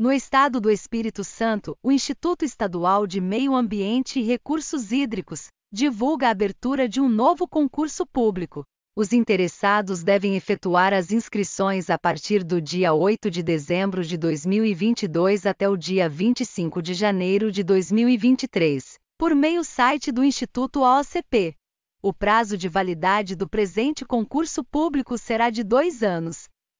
No estado do Espírito Santo, o Instituto Estadual de Meio Ambiente e Recursos Hídricos divulga a abertura de um novo concurso público. Os interessados devem efetuar as inscrições a partir do dia 8 de dezembro de 2022 até o dia 25 de janeiro de 2023, por meio site do Instituto OCP. O prazo de validade do presente concurso público será de dois anos,